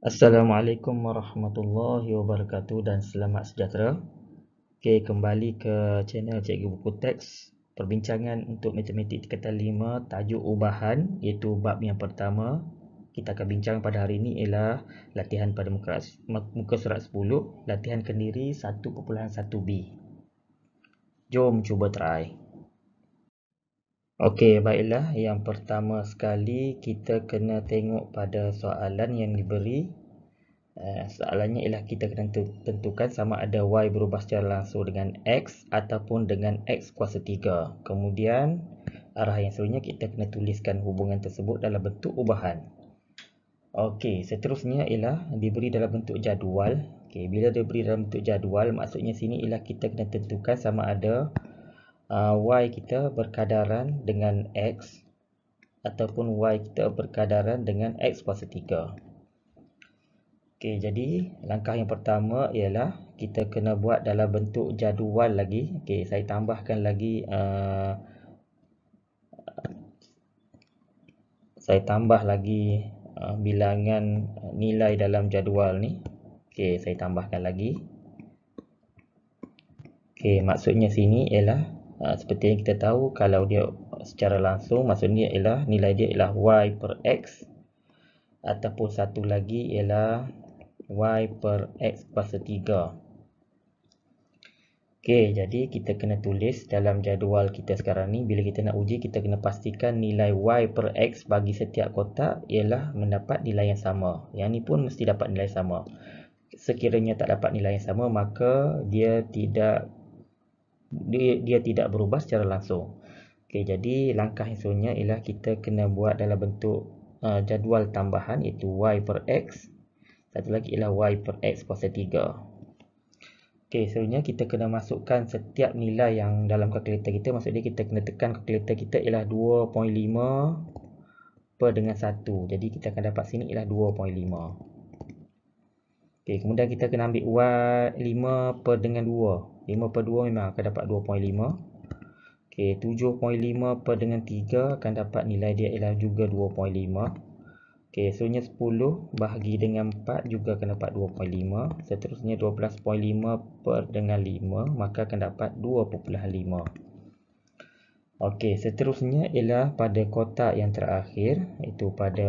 Assalamualaikum warahmatullahi wabarakatuh dan selamat sejahtera. Okey, kembali ke channel Cikgu Buku Teks. Perbincangan untuk matematik tingkatan 5 tajuk ubahan iaitu bab yang pertama kita akan bincang pada hari ini ialah latihan pada muka, muka surat 10, latihan kendiri 1.1b. Jom cuba try. Okey, baiklah. Yang pertama sekali kita kena tengok pada soalan yang diberi. Eh, soalannya ialah kita kena tentukan sama ada y berubah secara langsung dengan x ataupun dengan x kuasa 3. Kemudian arah yang selanjutnya kita kena tuliskan hubungan tersebut dalam bentuk ubahan. Okey, seterusnya ialah diberi dalam bentuk jadual. Okey, bila diberi dalam bentuk jadual maksudnya sini ialah kita kena tentukan sama ada uh, y kita berkadaran dengan x ataupun y kita berkadaran dengan x kuasa 3. Okey, jadi langkah yang pertama ialah kita kena buat dalam bentuk jadual lagi. Okey, saya tambahkan lagi uh, saya tambah lagi uh, bilangan nilai dalam jadual ni. Okey, saya tambahkan lagi. Okey, maksudnya sini ialah Ah, seperti yang kita tahu kalau dia secara langsung maksudnya ialah nilai dia ialah y per x ataupun satu lagi ialah y per x kuasa 3 ok jadi kita kena tulis dalam jadual kita sekarang ni bila kita nak uji kita kena pastikan nilai y per x bagi setiap kotak ialah mendapat nilai yang sama yang ni pun mesti dapat nilai sama sekiranya tak dapat nilai yang sama maka dia tidak dia, dia tidak berubah secara langsung. Okey, jadi langkah esoknya ialah kita kena buat dalam bentuk uh, jadual tambahan iaitu y per x. Satu lagi ialah y per x pasal 3. Okey, seterusnya kita kena masukkan setiap nilai yang dalam kalkulator kita. Maksudnya kita kena tekan kalkulator kita ialah 2.5 per dengan 1. Jadi kita akan dapat sini ialah 2.5. Okey, kemudian kita kena ambil y 5 per dengan 2. 5 per 2 memang akan dapat 2.5 Okay, 7.5 per dengan 3 akan dapat nilai dia ialah juga 2.5 so seterusnya 10 bahagi dengan 4 juga akan dapat 2.5 Seterusnya 12.5 per dengan 5 maka akan dapat 2.5 Okey, seterusnya ialah pada kotak yang terakhir Itu pada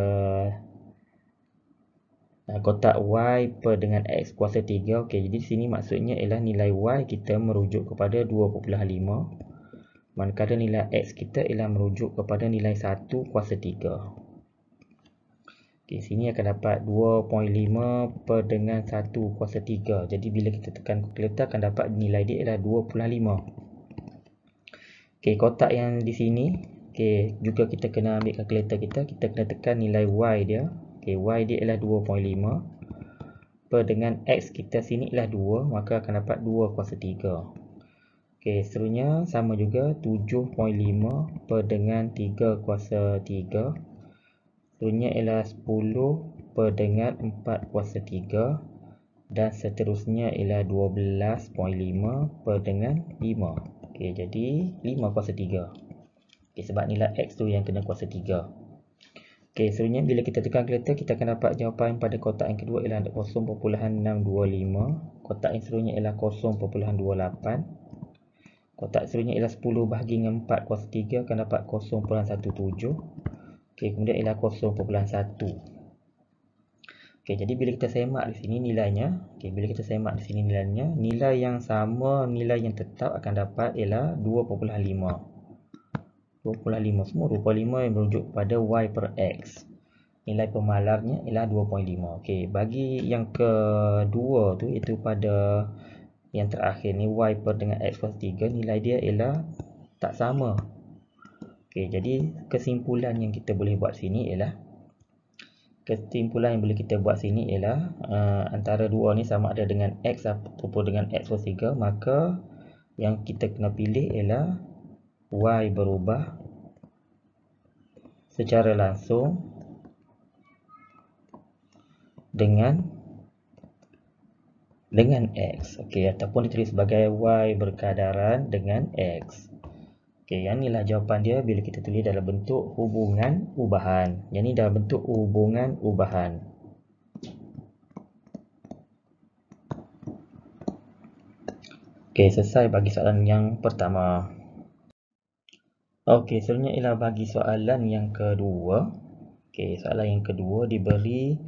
Ah, kotak y per dengan x kuasa 3 okey jadi sini maksudnya ialah nilai y kita merujuk kepada 2.5 manakala nilai x kita ialah merujuk kepada nilai 1 kuasa 3 okey sini akan dapat 2.5 per dengan 1 kuasa 3 jadi bila kita tekan kalkulator akan dapat nilai dia ialah 2.5 okey kotak yang di sini okey juga kita kena ambil kalkulator kita kita kena tekan nilai y dia Okey, y dia ialah 2.5 per dengan x kita sini ialah 2 maka akan dapat 2 kuasa 3 Okey, seterusnya sama juga 7.5 per dengan 3 kuasa 3 seterusnya ialah 10 per dengan 4 kuasa 3 dan seterusnya ialah 12.5 per dengan 5 Okey, jadi 5 kuasa 3 Okey, sebab nilai x tu yang kena kuasa 3 Okey, selanjutnya bila kita tekan kereta kita akan dapat jawapan pada kotak yang kedua ialah 0.625 kotak yang seterusnya ialah 0.28 Kotak seterusnya ialah 10 bahagi dengan 4 kuasa 3 akan dapat 0.17. Okey, kemudian ialah 0.1. Okey, jadi bila kita semak di sini nilainya, okey, bila kita semak di sini nilainya, nilai yang sama, nilai yang tetap akan dapat ialah 2.5 semua 2.5 yang merujuk pada y per x nilai pemalarnya ialah 2.5 ok bagi yang kedua tu itu pada yang terakhir ni y per dengan x plus 3 nilai dia ialah tak sama ok jadi kesimpulan yang kita boleh buat sini ialah kesimpulan yang boleh kita buat sini ialah uh, antara dua ni sama ada dengan x ataupun dengan x plus 3 maka yang kita kena pilih ialah y berubah secara langsung dengan dengan x okey ataupun ditulis sebagai y berkadaran dengan x okey yang inilah jawapan dia bila kita tulis dalam bentuk hubungan ubahan yang ini dalam bentuk hubungan ubahan okey selesai bagi soalan yang pertama Okey, selanjutnya ialah bagi soalan yang kedua. Okey, soalan yang kedua diberi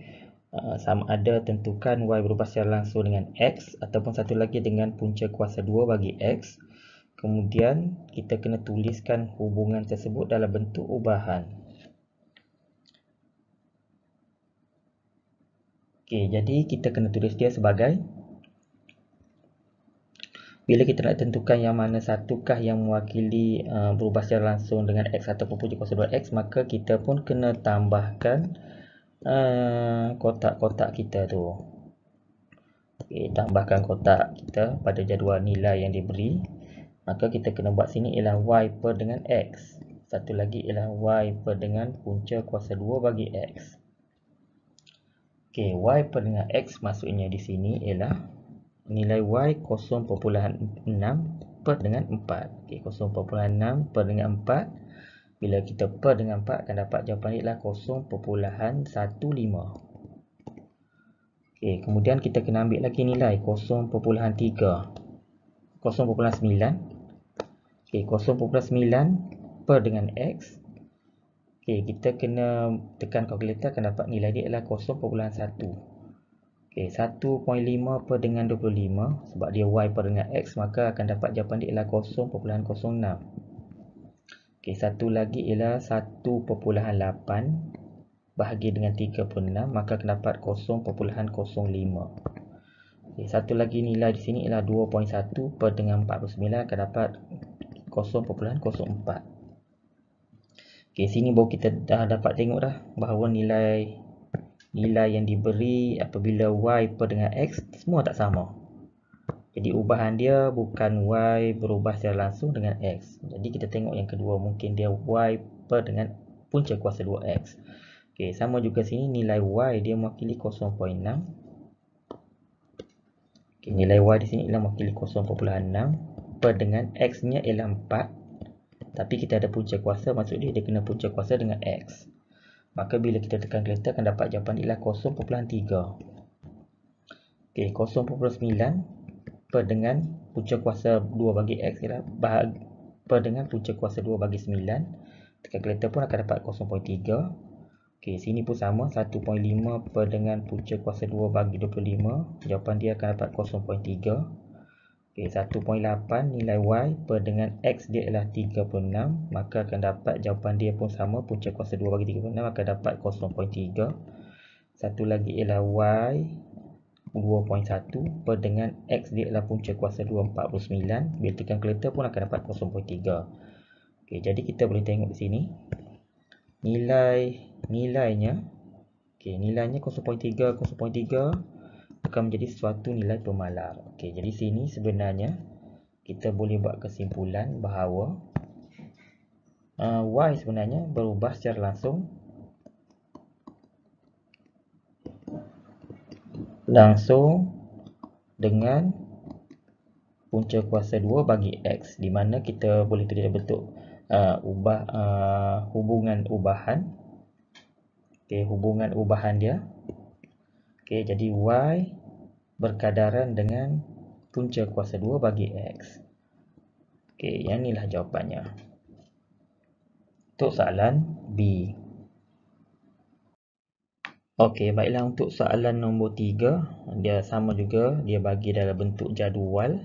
uh, sama ada tentukan y berubah secara langsung dengan x ataupun satu lagi dengan punca kuasa 2 bagi x. Kemudian kita kena tuliskan hubungan tersebut dalam bentuk ubahan. Okey, jadi kita kena tulis dia sebagai bila kita nak tentukan yang mana satukah yang mewakili uh, berubah secara langsung dengan x ataupun puji kuasa 2x maka kita pun kena tambahkan uh, kotak-kotak uh, kita tu okay, tambahkan kotak kita pada jadual nilai yang diberi maka kita kena buat sini ialah y per dengan x satu lagi ialah y per dengan punca kuasa 2 bagi x Okay, y per dengan x maksudnya di sini ialah nilai y 0.6 per dengan 4. Okay, 0.6 per dengan 4. Bila kita per dengan 4, akan dapat jawapan ini adalah 0.15. Okay, kemudian kita kena ambil lagi nilai 0.3. 0.9. Okay, 0.9 per dengan x. Okay, kita kena tekan kalkulator akan dapat nilai dia adalah 0.1. Okay, 1.5 per dengan 25 sebab dia y per dengan x maka akan dapat jawapan dia ialah 0.06 Okey, satu lagi ialah 1.8 bahagi dengan 36 maka akan dapat 0.05 Okey, satu lagi nilai di sini ialah 2.1 per dengan 49 akan dapat 0.04 Okey, sini baru kita dah dapat tengok dah bahawa nilai nilai yang diberi apabila y per dengan x semua tak sama. Jadi ubahan dia bukan y berubah secara langsung dengan x. Jadi kita tengok yang kedua mungkin dia y per dengan punca kuasa 2x. Okey, sama juga sini nilai y dia mewakili 0.6. Okey, nilai y di sini ialah mewakili 0.6 per dengan x-nya ialah 4. Tapi kita ada punca kuasa maksud dia dia kena punca kuasa dengan x maka bila kita tekan greater akan dapat jawapan ialah 0.3 ok 0.9 per dengan punca kuasa 2 bagi x ialah bahag, per dengan punca kuasa 2 bagi 9 tekan greater pun akan dapat 0.3 ok sini pun sama 1.5 per dengan punca kuasa 2 bagi 25 jawapan dia akan dapat 0.3 Okey, 1.8 nilai Y per dengan X dia ialah 36 maka akan dapat jawapan dia pun sama punca kuasa 2 bagi 36 akan dapat 0.3 satu lagi ialah Y 2.1 per dengan X dia ialah punca kuasa 2 49 bila tekan kereta pun akan dapat 0.3 Okey, jadi kita boleh tengok di sini nilai nilainya okey nilainya 0.3 0.3 akan menjadi suatu nilai pemalar. Okey, jadi sini sebenarnya kita boleh buat kesimpulan bahawa uh, y sebenarnya berubah secara langsung langsung dengan punca kuasa 2 bagi x di mana kita boleh tidak bentuk uh, ubah uh, hubungan ubahan okay, hubungan ubahan dia Okey, jadi y berkadaran dengan punca kuasa 2 bagi x. Okey, yang inilah jawapannya. Untuk soalan B. Okey, baiklah untuk soalan nombor 3, dia sama juga, dia bagi dalam bentuk jadual.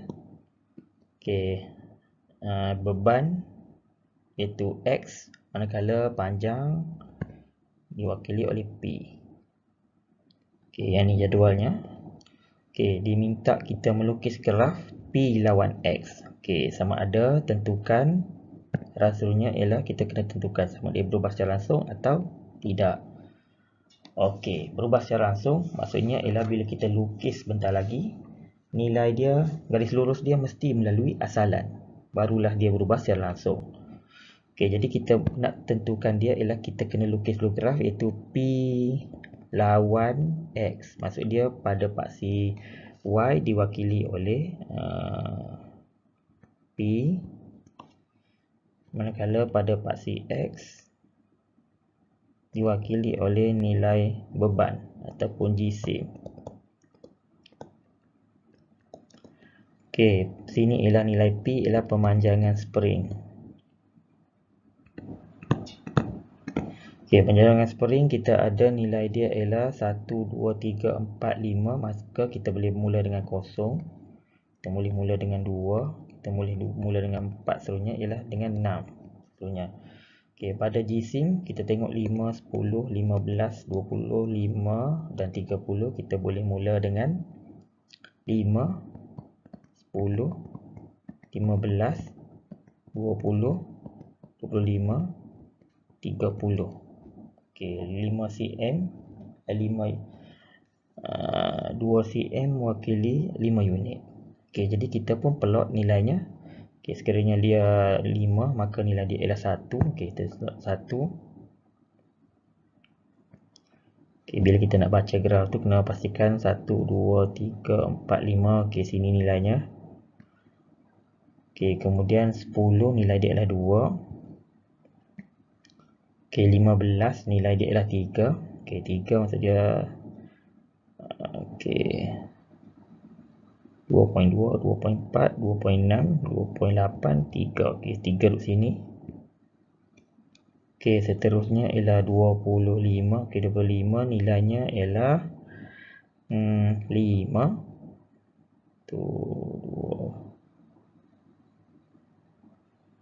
Okey, uh, beban iaitu x manakala panjang diwakili oleh p. Okey, yang ni jadualnya. Okey, diminta kita melukis graf P lawan X. Okey, sama ada tentukan rasulnya ialah kita kena tentukan sama dia berubah secara langsung atau tidak. Okey, berubah secara langsung maksudnya ialah bila kita lukis bentar lagi, nilai dia, garis lurus dia mesti melalui asalan. Barulah dia berubah secara langsung. Okey, jadi kita nak tentukan dia ialah kita kena lukis dulu graf iaitu P lawan X Maksud dia pada paksi Y diwakili oleh uh, P Manakala pada paksi X Diwakili oleh nilai beban Ataupun GC Okay, sini ialah nilai P ialah pemanjangan spring Okey, penjajaran dengan spring kita ada nilai dia ialah 1 2 3 4 5 maka kita boleh mula dengan kosong. Kita boleh mula dengan 2, kita boleh mula dengan 4 seterusnya ialah dengan 6 seterusnya. Okey, pada G-SIM kita tengok 5 10 15 20 5 dan 30 kita boleh mula dengan 5 10 15 20, 25, 30 okey 5 cm 5 uh, 2 cm mewakili 5 unit okey jadi kita pun plot nilainya okey sekiranya dia 5 maka nilai dia ialah 1 okey kita plot 1 okey bila kita nak baca graf tu kena pastikan 1 2 3 4 5 okey sini nilainya okey kemudian 10 nilai dia ialah 2 K15 nilai dia ialah 3 K3 maksudnya K 2.2, 2.4, 2.6, 2.8, 3 ok, 3 duduk sini ok, seterusnya ialah 25 ok, 25 nilainya ialah hmm, 5 2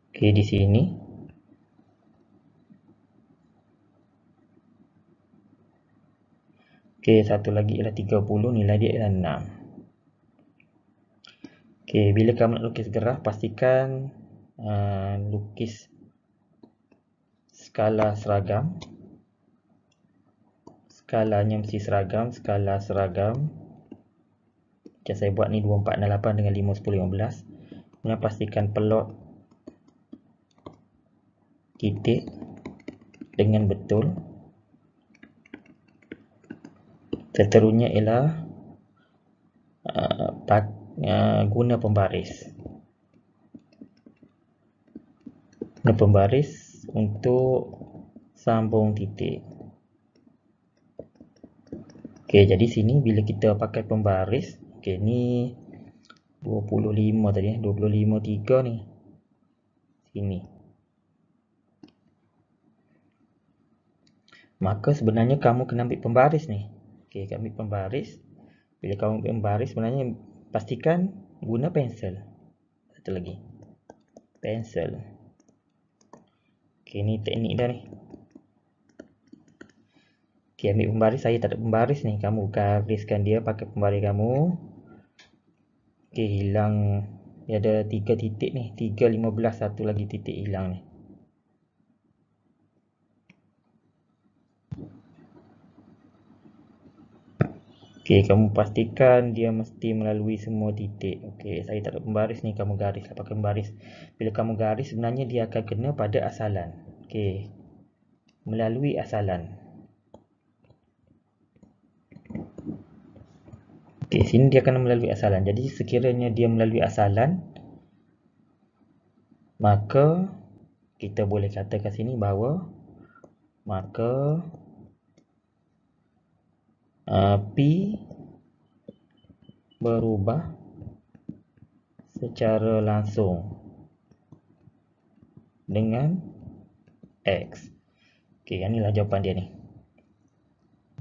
ok, di sini Okey, satu lagi ialah 30, nilai dia ialah 6. Okey, bila kamu nak lukis gerah, pastikan uh, lukis skala seragam. Skalanya mesti seragam, skala seragam. Macam saya buat ni 2468 dengan 5 10 15. Kemudian pastikan pelot titik dengan betul. seterusnya ialah uh, uh, guna pembaris guna pembaris untuk sambung titik ok jadi sini bila kita pakai pembaris ok ni 25 tadi 25 eh, 3 ni sini maka sebenarnya kamu kena ambil pembaris ni Okey, kami pembaris. Bila kamu pembaris sebenarnya pastikan guna pensel. Satu lagi. Pensel. Okey, ni teknik dah ni. Okey, ambil pembaris. Saya tak ada pembaris ni. Kamu gariskan dia pakai pembaris kamu. Okey, hilang. Dia ada tiga titik ni. lima belas Satu lagi titik hilang ni. Okey, kamu pastikan dia mesti melalui semua titik. Okey, saya tak ada pembaris ni, kamu garis. Apa lah, pembaris? Bila kamu garis, sebenarnya dia akan kena pada asalan. Okey. Melalui asalan. Okey, sini dia akan melalui asalan. Jadi, sekiranya dia melalui asalan, maka kita boleh katakan sini bahawa maka Ah, P berubah secara langsung dengan X. Okey, yang inilah jawapan dia ni.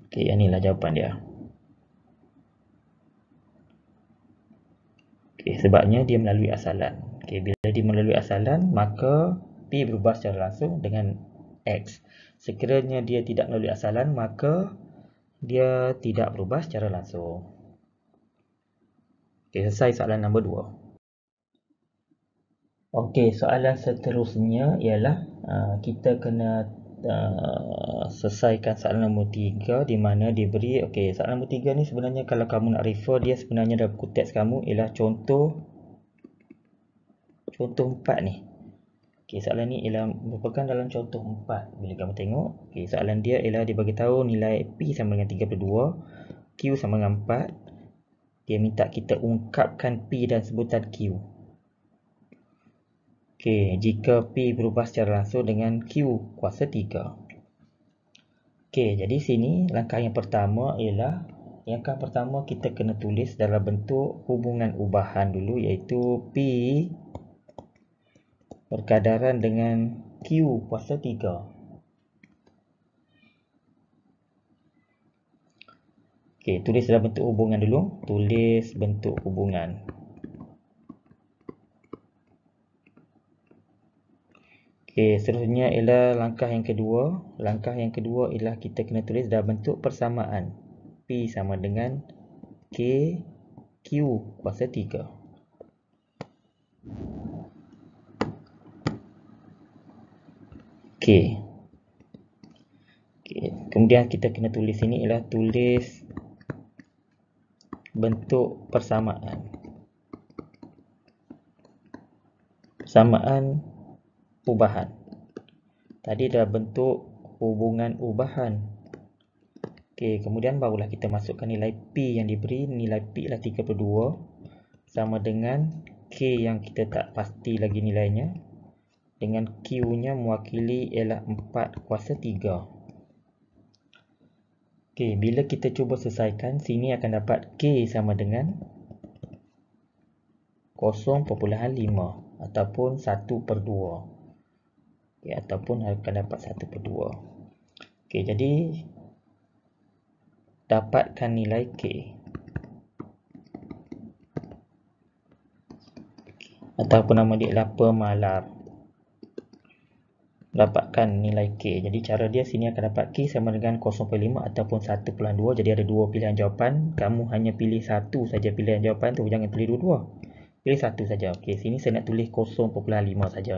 Okey, yang inilah jawapan dia. Okey, sebabnya dia melalui asalan. Okey, bila dia melalui asalan, maka P berubah secara langsung dengan X. Sekiranya dia tidak melalui asalan, maka dia tidak berubah secara langsung. Okey, selesai soalan nombor 2. Okey, soalan seterusnya ialah uh, kita kena uh, selesaikan soalan nombor tiga di mana diberi okey, soalan nombor tiga ni sebenarnya kalau kamu nak refer dia sebenarnya dalam buku kamu ialah contoh contoh empat ni. Okey, soalan ni ialah merupakan dalam contoh 4 bila kamu tengok. Okey, soalan dia ialah dia bagi tahu nilai P sama dengan 32, Q sama dengan 4. Dia minta kita ungkapkan P dan sebutan Q. Okey, jika P berubah secara langsung dengan Q kuasa 3. Okey, jadi sini langkah yang pertama ialah langkah pertama kita kena tulis dalam bentuk hubungan ubahan dulu iaitu P berkadaran dengan Q kuasa 3. Okey, tulis dalam bentuk hubungan dulu. Tulis bentuk hubungan. Okey, seterusnya ialah langkah yang kedua. Langkah yang kedua ialah kita kena tulis dalam bentuk persamaan. P sama dengan K Q kuasa 3. K. Okay. Kemudian kita kena tulis ini ialah tulis bentuk persamaan. Persamaan ubahan. Tadi dah bentuk hubungan ubahan. K kemudian barulah kita masukkan nilai P yang diberi. Nilai P ialah 32 sama dengan K yang kita tak pasti lagi nilainya dengan Q nya mewakili ialah 4 kuasa 3 Okey, bila kita cuba selesaikan sini akan dapat K sama dengan 0.5 ataupun 1 per 2 Okey, ataupun akan dapat 1 per 2 Okey, jadi dapatkan nilai K ataupun nama dia adalah pemalar dapatkan nilai K. Jadi cara dia sini akan dapat K sama dengan 0.5 ataupun 1.2. Jadi ada dua pilihan jawapan. Kamu hanya pilih satu saja pilihan jawapan tu. Jangan pilih dua-dua. Pilih satu saja. Okey, sini saya nak tulis 0.5 saja.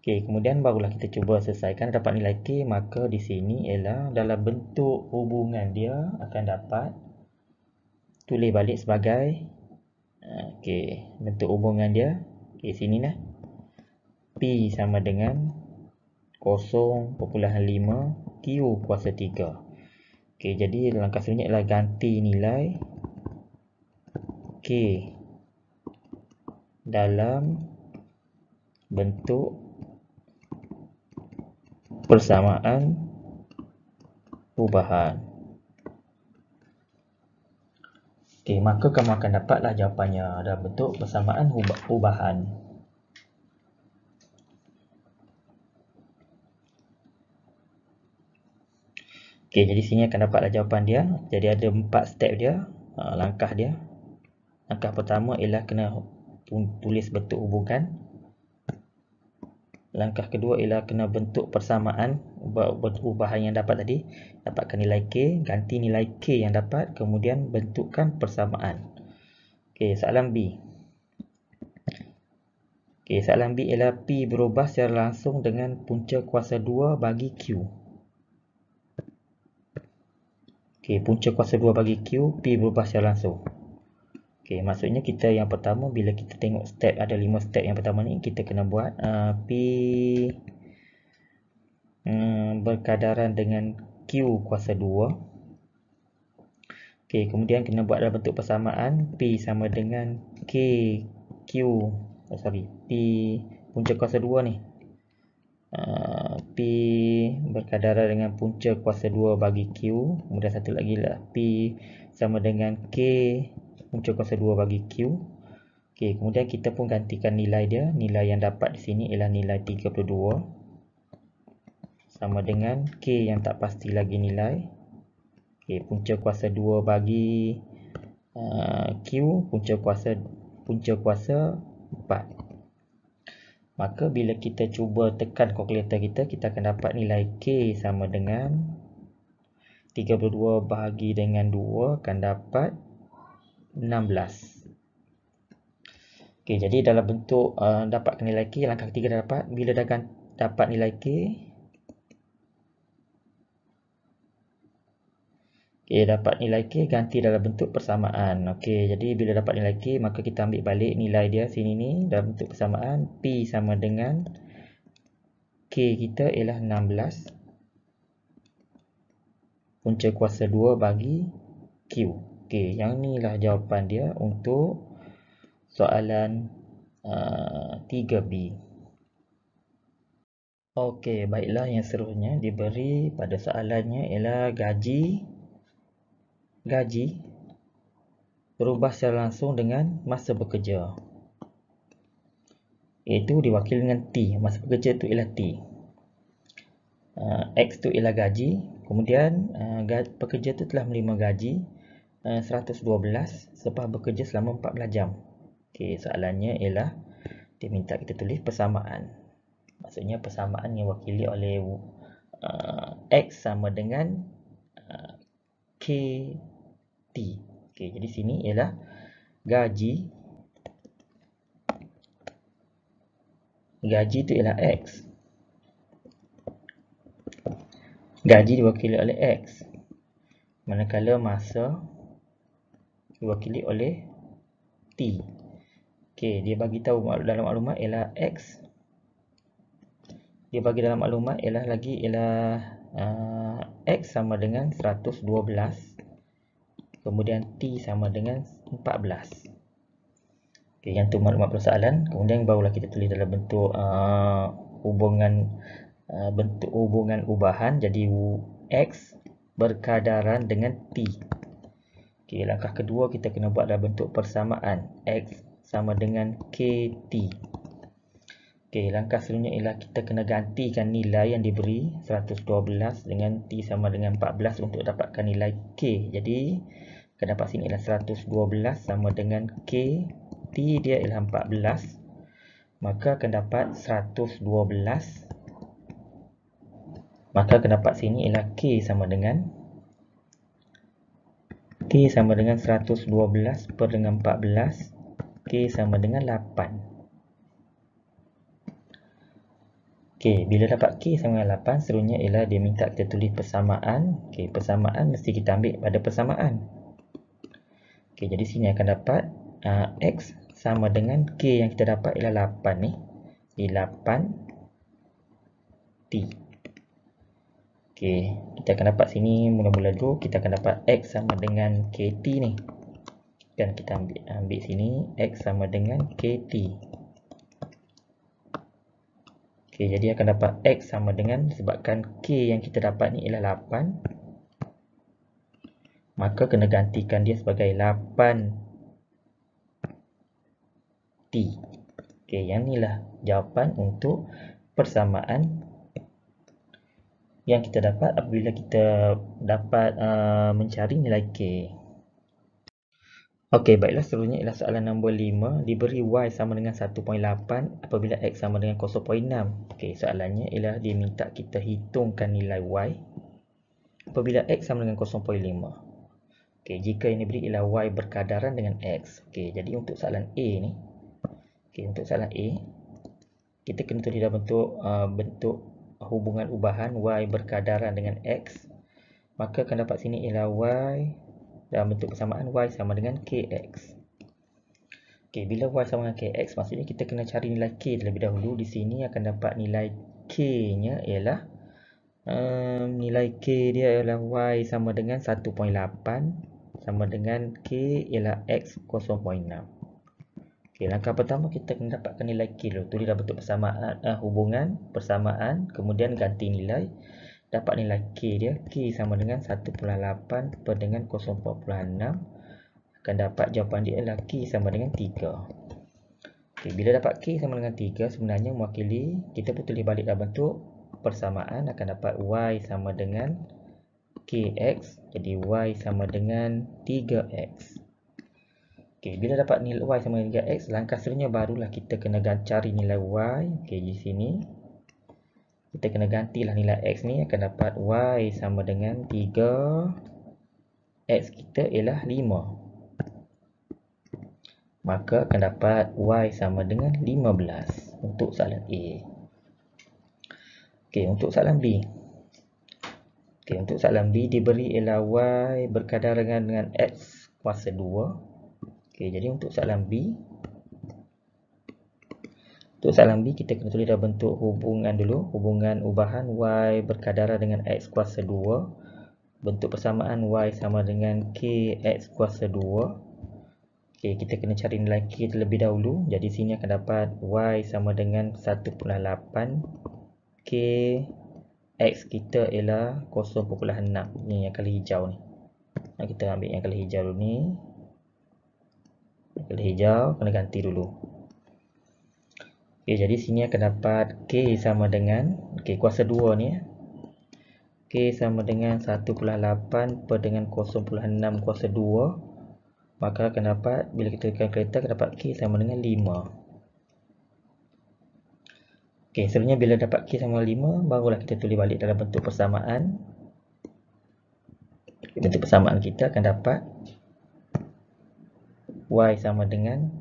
Okey, kemudian barulah kita cuba selesaikan. Dapat nilai K, maka di sini ialah dalam bentuk hubungan dia akan dapat tulis balik sebagai okey, bentuk hubungan dia. Okey, sini lah. P sama dengan 0.5 Q kuasa 3 ok jadi langkah selanjutnya adalah ganti nilai K dalam bentuk persamaan perubahan Okay, maka kamu akan dapatlah jawapannya dalam bentuk persamaan perubahan ok jadi sini akan dapatlah jawapan dia jadi ada empat step dia uh, langkah dia langkah pertama ialah kena tulis bentuk hubungan langkah kedua ialah kena bentuk persamaan ubahan yang dapat tadi dapatkan nilai K ganti nilai K yang dapat kemudian bentukkan persamaan ok soalan B Okay, soalan B ialah P berubah secara langsung dengan punca kuasa 2 bagi Q. Okey, punca kuasa 2 bagi Q, P berubah secara langsung. Okey, maksudnya kita yang pertama bila kita tengok step ada 5 step yang pertama ni kita kena buat uh, P um, berkadaran dengan Q kuasa 2. Okey, kemudian kena buat dalam bentuk persamaan P sama dengan K Q, oh, sorry, P punca kuasa 2 ni Ah, P berkadara dengan punca kuasa 2 bagi Q kemudian satu lagi lah P sama dengan K punca kuasa 2 bagi Q Okay, kemudian kita pun gantikan nilai dia nilai yang dapat di sini ialah nilai 32 sama dengan K yang tak pasti lagi nilai Okay, punca kuasa 2 bagi uh, Q punca kuasa punca kuasa 4 maka bila kita cuba tekan kalkulator kita, kita akan dapat nilai K sama dengan 32 bahagi dengan 2 akan dapat 16. Okay, jadi dalam bentuk uh, dapat nilai K, langkah ketiga dapat, bila dah dapat nilai K, K dapat nilai K ganti dalam bentuk persamaan. Okey, jadi bila dapat nilai K maka kita ambil balik nilai dia sini ni dalam bentuk persamaan P sama dengan K kita ialah 16 punca kuasa 2 bagi Q. Okey, yang ni lah jawapan dia untuk soalan uh, 3B. Okey, baiklah yang seterusnya diberi pada soalannya ialah gaji gaji berubah secara langsung dengan masa bekerja iaitu diwakili dengan T masa bekerja itu ialah T uh, X itu ialah gaji kemudian uh, pekerja itu telah menerima gaji 112 uh, selepas bekerja selama 14 jam okay, soalannya ialah dia minta kita tulis persamaan maksudnya persamaan yang wakili oleh X sama dengan KT. Okey, jadi sini ialah gaji gaji tu ialah X. Gaji diwakili oleh X. Manakala masa diwakili oleh T. Okey, dia bagi tahu dalam maklumat ialah X. Dia bagi dalam maklumat ialah lagi ialah uh, X sama dengan 112 Kemudian T sama dengan 14 okay, Yang tu maklumat persoalan Kemudian barulah kita tulis dalam bentuk uh, hubungan uh, Bentuk hubungan ubahan Jadi X berkadaran dengan T okay, Langkah kedua kita kena buat dalam bentuk persamaan X sama dengan KT Okey, langkah selanjutnya ialah kita kena gantikan nilai yang diberi 112 dengan t sama dengan 14 untuk dapatkan nilai k. Jadi, kita dapat sini ialah 112 sama dengan k, t dia ialah 14. Maka akan dapat 112. Maka akan dapat sini ialah k sama dengan t sama dengan 112 per dengan 14, k sama dengan 8. ok, bila dapat K sama dengan 8 serunya ialah dia minta kita tulis persamaan ok, persamaan mesti kita ambil pada persamaan ok, jadi sini akan dapat uh, X sama dengan K yang kita dapat ialah 8 ni di 8 T ok, kita akan dapat sini mula-mula dulu, kita akan dapat X sama dengan KT ni dan kita ambil, ambil sini X sama dengan KT Okey, jadi akan dapat X sama dengan sebabkan K yang kita dapat ni ialah 8. Maka kena gantikan dia sebagai 8T. Okey, yang inilah jawapan untuk persamaan yang kita dapat apabila kita dapat uh, mencari nilai K. Okey, baiklah seterusnya ialah soalan nombor 5 diberi y sama dengan 1.8 apabila x sama dengan 0.6. Okey, soalannya ialah dia minta kita hitungkan nilai y apabila x sama dengan 0.5. Okey, jika ini diberi ialah y berkadaran dengan x. Okey, jadi untuk soalan A ni okey, untuk soalan A kita kena tulis dalam bentuk uh, bentuk hubungan ubahan y berkadaran dengan x. Maka akan dapat sini ialah y dalam bentuk persamaan y sama dengan kx. Okey, bila y sama dengan kx maksudnya kita kena cari nilai k terlebih dahulu. Di sini akan dapat nilai k-nya ialah um, nilai k dia ialah y sama dengan 1.8 sama dengan k ialah x 0.6. Okay, langkah pertama kita kena dapatkan nilai K dulu. Itu dia dalam bentuk persamaan, uh, hubungan, persamaan, kemudian ganti nilai dapat nilai K dia K sama dengan 1.8 per dengan 0.46 akan dapat jawapan dia ialah K sama dengan 3 okay, bila dapat K sama dengan 3 sebenarnya mewakili kita pun tulis balik dalam bentuk persamaan akan dapat Y sama dengan KX jadi Y sama dengan 3X Okay, bila dapat nilai y sama dengan 3x, langkah seterusnya barulah kita kena cari nilai y. Okay, di sini kita kena gantilah nilai x ni akan dapat y sama dengan 3 x kita ialah 5 maka akan dapat y sama dengan 15 untuk soalan A ok untuk soalan B ok untuk soalan B diberi ialah y berkadar dengan, dengan x kuasa 2 ok jadi untuk soalan B untuk soalan B, kita kena tulis dah bentuk hubungan dulu. Hubungan ubahan Y berkadara dengan X kuasa 2. Bentuk persamaan Y sama dengan k x kuasa 2. Okay, kita kena cari nilai K terlebih dahulu. Jadi, sini akan dapat Y sama dengan 1.8. K X kita ialah 0.6. Ini yang kali hijau ni. Kita ambil yang kali hijau ni. kali hijau, kena ganti dulu. Okey, jadi sini akan dapat K sama dengan okey kuasa 2 ni ya. K sama dengan 1.8 per dengan 0.6 kuasa 2. Maka akan dapat bila kita tekan kereta akan dapat K sama dengan 5. Okey, sebenarnya bila dapat K sama 5 barulah kita tulis balik dalam bentuk persamaan. Bentuk persamaan kita akan dapat Y sama dengan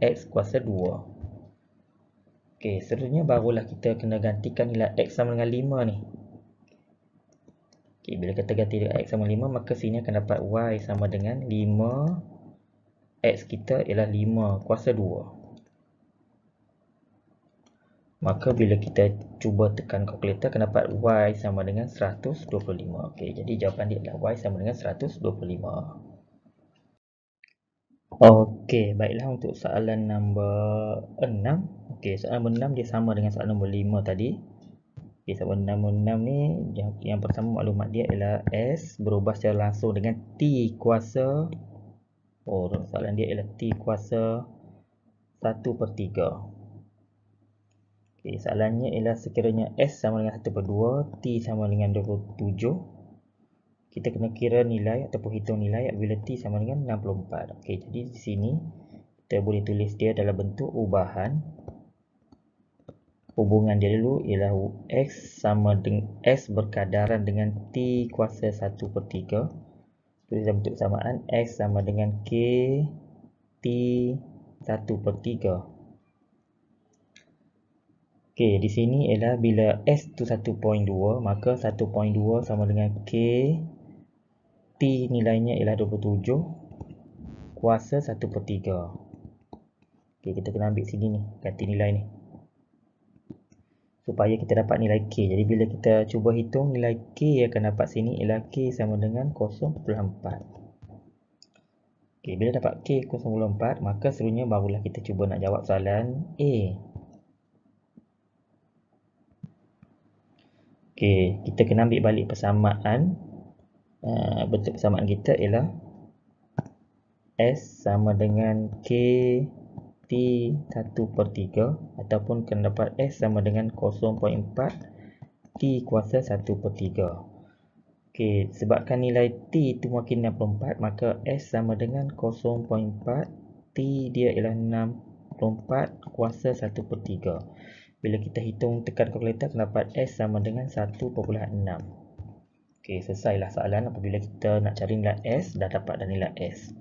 x kuasa 2. Okey, seterusnya barulah kita kena gantikan nilai x sama dengan 5 ni. Okey, bila kita ganti x sama 5, maka sini akan dapat y sama dengan 5. x kita ialah 5 kuasa 2. Maka bila kita cuba tekan kalkulator, akan dapat y sama dengan 125. Okey, jadi jawapan dia adalah y sama dengan 125. Okey, baiklah untuk soalan nombor 6. Okey, soalan nombor 6 dia sama dengan soalan nombor 5 tadi. Okey, soalan nombor 6 ni yang, yang pertama maklumat dia ialah S berubah secara langsung dengan T kuasa or oh, soalan dia ialah T kuasa 1 per 3. Okey, soalannya ialah sekiranya S sama dengan 1 per 2, T sama dengan 27, kita kena kira nilai ataupun hitung nilai apabila t sama dengan 64. Okey, jadi di sini kita boleh tulis dia dalam bentuk ubahan. Hubungan dia dulu ialah x sama dengan s berkadaran dengan t kuasa 1 per 3. Tulis dalam bentuk samaan x sama dengan k t 1 per 3. Okey, di sini ialah bila s tu 1.2, maka 1.2 sama dengan k T nilainya ialah 27 kuasa 1 per 3. Okay, kita kena ambil sini ni, ganti nilai ni. Supaya kita dapat nilai K. Jadi bila kita cuba hitung nilai K yang akan dapat sini ialah K sama dengan 0.4. Okay, bila dapat K 0.4 maka serunya barulah kita cuba nak jawab soalan A. Okay, kita kena ambil balik persamaan Ah, bentuk persamaan kita ialah S sama dengan k t 1 per 3 ataupun kena dapat S sama dengan 0.4 T kuasa 1 per 3 Okay, sebabkan nilai T itu makin 64 maka S sama dengan 0.4 T dia ialah 6 64 kuasa 1 per 3 Bila kita hitung tekan kalkulator dapat S sama dengan 1.6 Okey, lah soalan apabila kita nak cari nilai S dah dapat dah nilai S.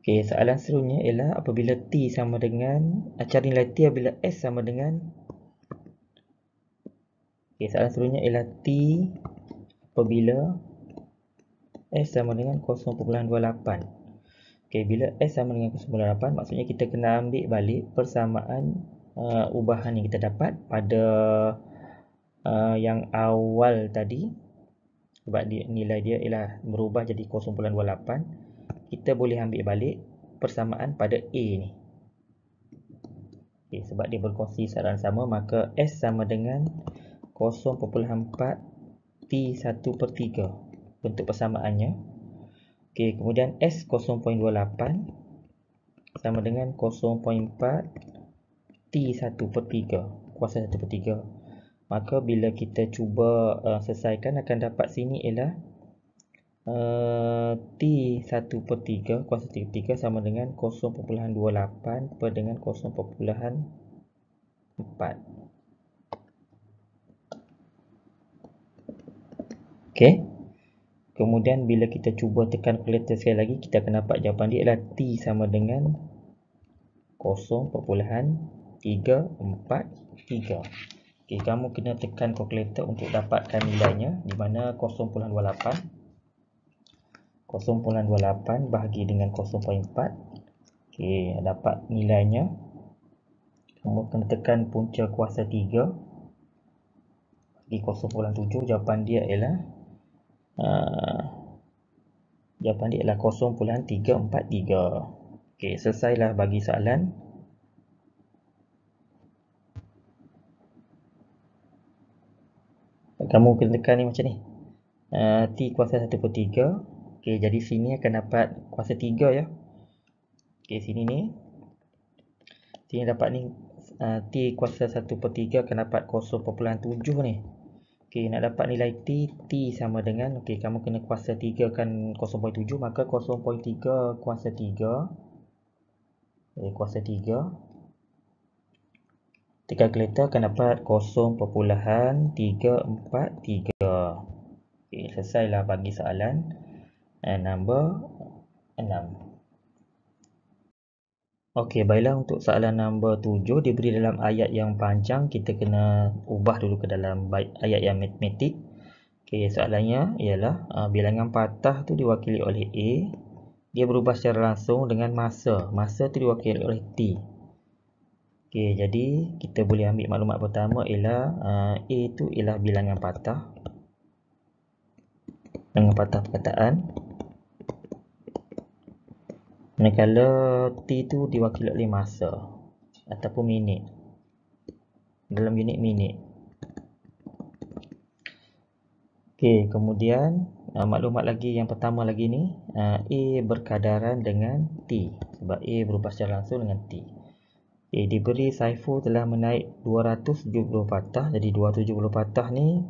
Okey, soalan seterusnya ialah apabila T sama dengan eh, cari nilai T apabila S sama dengan Okey, soalan seterusnya ialah T apabila S sama dengan 0.28. Okey, bila S sama dengan 0.28 maksudnya kita kena ambil balik persamaan uh, ubahan yang kita dapat pada uh, yang awal tadi sebab dia, nilai dia ialah berubah jadi 0.28 kita boleh ambil balik persamaan pada A ni okay, sebab dia berkongsi saran sama maka S sama dengan 0.4 T1 per 3 untuk persamaannya Okay kemudian S 0.28 sama dengan 0.4 T1 per 3 kuasa 1 per maka bila kita cuba uh, selesaikan akan dapat sini ialah uh, T 1 per 3 kuasa 3 per 3 sama dengan 0.28 per dengan 0.4 Okay. kemudian bila kita cuba tekan kualitas sekali lagi kita akan dapat jawapan dia ialah T sama dengan 0.343 Okay, kamu kena tekan calculator untuk dapatkan nilainya di mana 0.28 0.28 bahagi dengan 0.4 okay, dapat nilainya kamu kena tekan punca kuasa 3 di 0.7 jawapan dia ialah uh, jawapan dia ialah 0.343 ok, selesailah bagi soalan kamu kena tekan ni macam ni uh, t kuasa 1 per 3 ok jadi sini akan dapat kuasa 3 ya ok sini ni sini dapat ni uh, t kuasa 1 per 3 akan dapat 0.7 ni ok nak dapat nilai t t sama dengan ok kamu kena kuasa 3 kan 0.7 maka 0.3 kuasa 3 ok eh, kuasa 3 Tekan kereta akan dapat 0.343 Okay, selesailah bagi soalan And number 6 Okey, baiklah untuk soalan number 7 Diberi dalam ayat yang panjang Kita kena ubah dulu ke dalam ayat yang matematik Okey, soalannya ialah uh, Bilangan patah tu diwakili oleh A Dia berubah secara langsung dengan masa Masa tu diwakili oleh T Okey, jadi kita boleh ambil maklumat pertama ialah uh, A itu ialah bilangan patah dengan patah perkataan manakala T itu diwakili oleh masa ataupun minit dalam unit minit Okey, kemudian uh, maklumat lagi yang pertama lagi ni uh, A berkadaran dengan T sebab A berubah secara langsung dengan T Okay, eh, diberi Saifu telah menaik 270 patah. Jadi 270 patah ni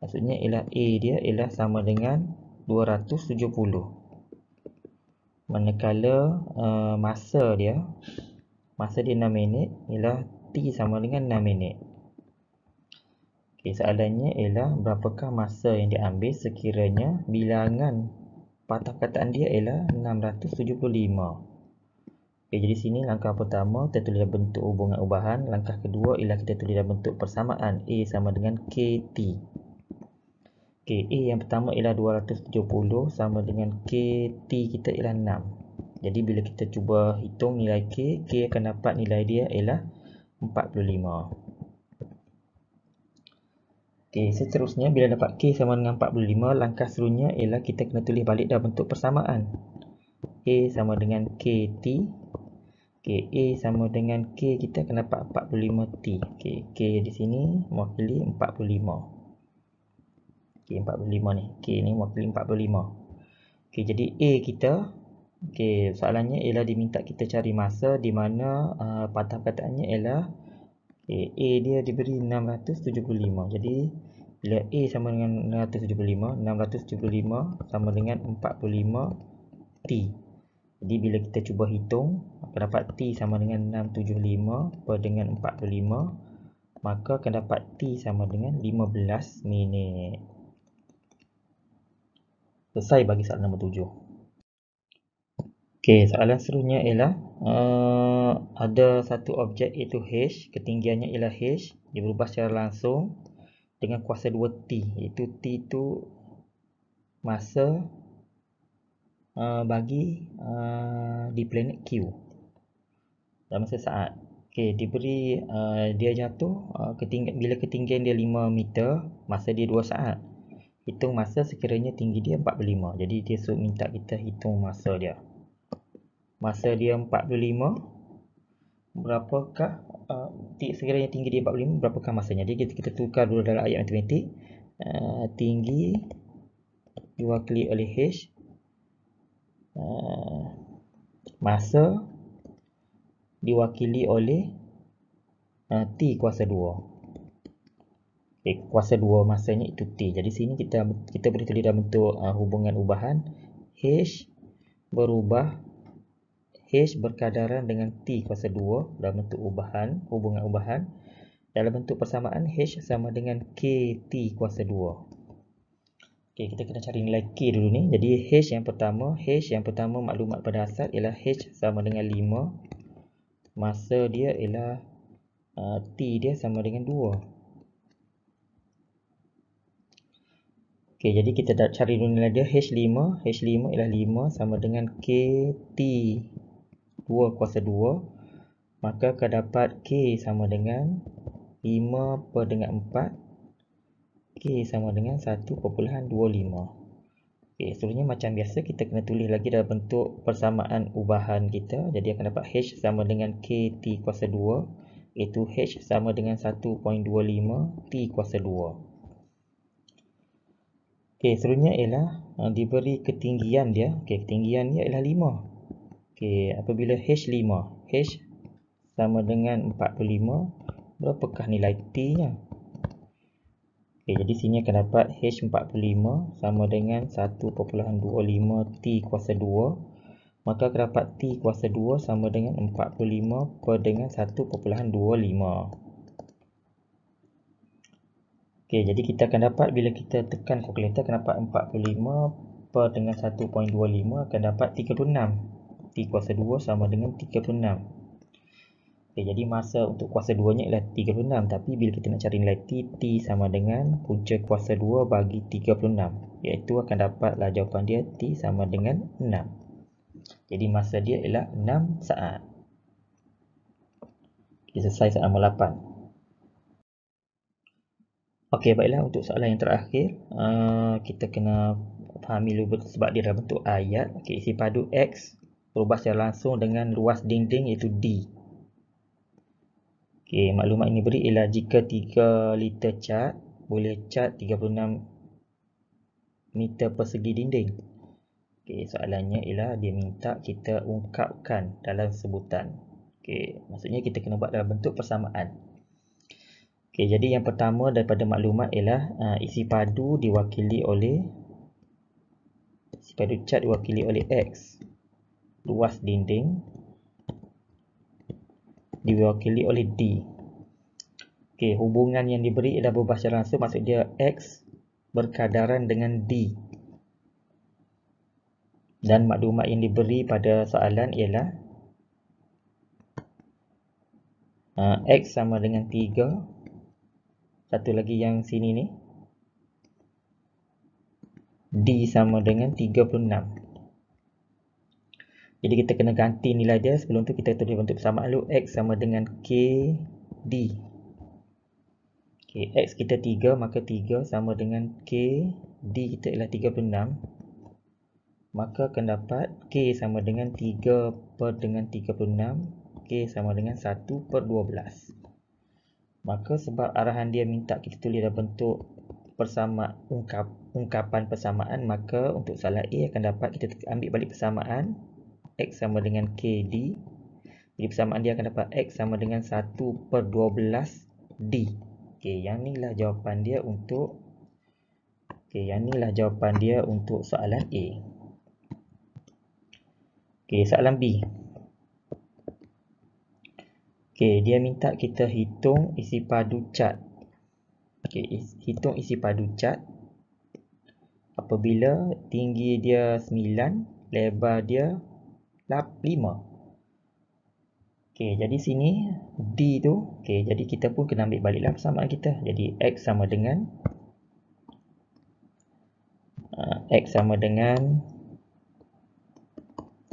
maksudnya ialah A dia ialah sama dengan 270. Manakala uh, masa dia, masa dia 6 minit ialah T sama dengan 6 minit. Okay, soalannya ialah berapakah masa yang diambil sekiranya bilangan patah kataan dia ialah 675. 675. Okay, jadi sini langkah pertama kita tulis bentuk hubungan ubahan. Langkah kedua ialah kita tulis bentuk persamaan A sama dengan KT. Okay, A yang pertama ialah 270 sama dengan KT kita ialah 6. Jadi bila kita cuba hitung nilai K, K akan dapat nilai dia ialah 45. Okay, seterusnya bila dapat K sama dengan 45, langkah serunya ialah kita kena tulis balik dalam bentuk persamaan. A sama dengan KT Okay, A sama dengan K kita kena dapat 45T. Okay, K di sini mewakili 45. Okay, 45 ni. K ni mewakili 45. Okay, jadi A kita. Okay, soalannya ialah diminta kita cari masa di mana uh, patah kataannya ialah okay, A dia diberi 675. Jadi, bila A sama dengan 675, 675 sama dengan 45T. Jadi bila kita cuba hitung, akan dapat T sama dengan 675 per dengan 45. Maka akan dapat T sama dengan 15 minit. Selesai bagi soalan nombor 7. Okey, soalan seterusnya ialah uh, ada satu objek iaitu H, ketinggiannya ialah H, dia berubah secara langsung dengan kuasa 2T, iaitu T itu masa Uh, bagi uh, di planet Q dalam sesaat, saat okay, diberi uh, dia jatuh uh, ketinggian, bila ketinggian dia 5 meter masa dia 2 saat hitung masa sekiranya tinggi dia 45 jadi dia suruh minta kita hitung masa dia masa dia 45 berapakah uh, sekiranya tinggi dia 45 berapakah masanya jadi kita, kita tukar dulu dalam ayat matematik uh, tinggi diwakili oleh H Eh, masa diwakili oleh uh, T kuasa 2 okay, eh, kuasa 2 masanya itu T jadi sini kita kita boleh tulis dalam bentuk uh, hubungan ubahan H berubah H berkadaran dengan T kuasa 2 dalam bentuk ubahan hubungan ubahan dalam bentuk persamaan H sama dengan KT kuasa 2 Okay, kita kena cari nilai K dulu ni. Jadi H yang pertama, H yang pertama maklumat pada asal ialah H sama dengan 5. Masa dia ialah uh, T dia sama dengan 2. Okay, jadi kita dah cari dulu nilai dia H5. H5 ialah 5 sama dengan k t 2 kuasa 2. Maka akan dapat K sama dengan 5 per dengan 4. K sama dengan 1.25 okay, Seterusnya macam biasa kita kena tulis lagi dalam bentuk persamaan ubahan kita Jadi akan dapat H sama dengan k t kuasa 2 Iaitu H sama dengan 1.25 T kuasa 2 Okey, seterusnya ialah eh, diberi ketinggian dia. Okey, ketinggian dia ialah 5. Okey, apabila H5, H sama dengan 45, berapakah nilai T-nya? Okay, jadi sini akan dapat H45 sama dengan 1.25 T kuasa 2. Maka akan dapat T kuasa 2 sama dengan 45 per dengan 1.25. Okay, jadi kita akan dapat bila kita tekan kalkulator akan dapat 45 per dengan 1.25 akan dapat 36. T kuasa 2 sama dengan 36. Okay, jadi masa untuk kuasa 2 nya ialah 36 tapi bila kita nak cari nilai t, sama dengan punca kuasa 2 bagi 36 iaitu akan dapatlah jawapan dia t sama dengan 6 jadi masa dia ialah 6 saat kita selesai soalan nombor 8 ok baiklah untuk soalan yang terakhir uh, kita kena fahami dulu sebab dia dalam bentuk ayat okay, isi padu x berubah secara langsung dengan luas dinding iaitu d Okey, maklumat ini beri ialah jika 3 liter cat boleh cat 36 meter persegi dinding. Okey, soalannya ialah dia minta kita ungkapkan dalam sebutan. Okey, maksudnya kita kena buat dalam bentuk persamaan. Okey, jadi yang pertama daripada maklumat ialah uh, isi padu diwakili oleh isi padu cat diwakili oleh x luas dinding diwakili oleh D. Okey, hubungan yang diberi adalah berubah secara langsung maksud dia X berkadaran dengan D. Dan maklumat yang diberi pada soalan ialah uh, X sama dengan 3. Satu lagi yang sini ni. D sama dengan 36. Jadi kita kena ganti nilai dia sebelum tu kita tulis bentuk persamaan dulu x sama dengan k d Okey, x kita 3 maka 3 sama dengan k d kita ialah 36. Maka akan dapat k sama dengan 3 per dengan 36, k sama dengan 1 per 12. Maka sebab arahan dia minta kita tulis dalam bentuk persama ungkap, ungkapan persamaan maka untuk salah A akan dapat kita ambil balik persamaan X sama dengan KD Jadi persamaan dia akan dapat X sama dengan 1 per 12 D okay, Yang ni lah jawapan dia untuk okay, Yang ni lah jawapan dia untuk soalan A okay, Soalan B okay, Dia minta kita hitung isi padu cat okay, Hitung isi padu cat Apabila tinggi dia 9 Lebar dia 5 ok jadi sini D tu ok jadi kita pun kena ambil balik lah kita jadi X sama dengan uh, X sama dengan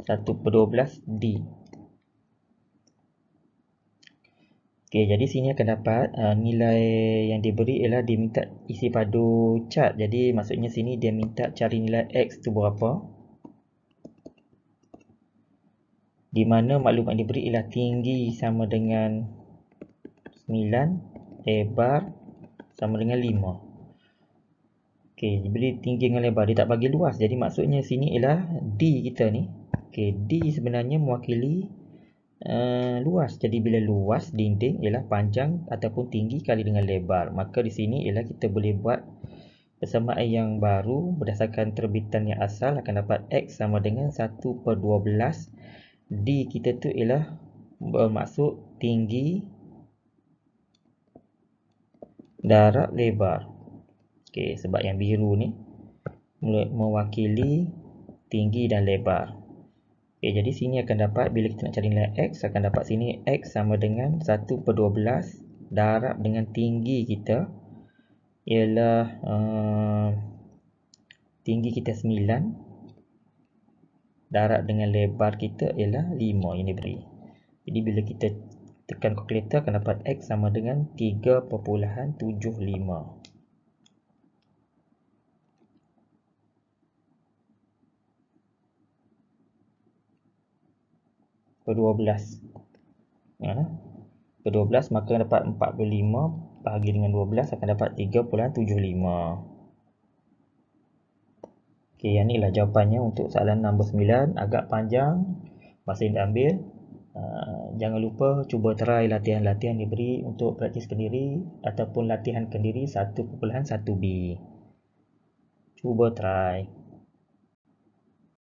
1 per 12 D ok jadi sini akan dapat uh, nilai yang diberi ialah dia minta isi padu cat jadi maksudnya sini dia minta cari nilai X tu berapa di mana maklumat yang diberi ialah tinggi sama dengan 9 lebar sama dengan 5 Okey, diberi tinggi dengan lebar, dia tak bagi luas jadi maksudnya sini ialah D kita ni Okey, D sebenarnya mewakili Uh, luas, jadi bila luas dinding ialah panjang ataupun tinggi kali dengan lebar, maka di sini ialah kita boleh buat persamaan yang baru berdasarkan terbitan yang asal akan dapat X sama dengan 1 per 12 D kita tu ialah bermaksud tinggi darab lebar. Okey, sebab yang biru ni mewakili tinggi dan lebar. Okey, jadi sini akan dapat bila kita nak cari nilai x akan dapat sini x sama dengan 1/12 darab dengan tinggi kita ialah uh, tinggi kita darab dengan lebar kita ialah 5 ini beri. Jadi bila kita tekan kalkulator akan dapat x sama dengan 3.75 per 12. Ya. Per 12 maka dapat 45 bahagi dengan 12 akan dapat 3.75. Ok, yang ni lah jawapannya untuk soalan nombor 9 Agak panjang masih nak ambil uh, ah, Jangan lupa cuba try latihan-latihan diberi Untuk praktis kendiri Ataupun latihan kendiri 1.1B Cuba try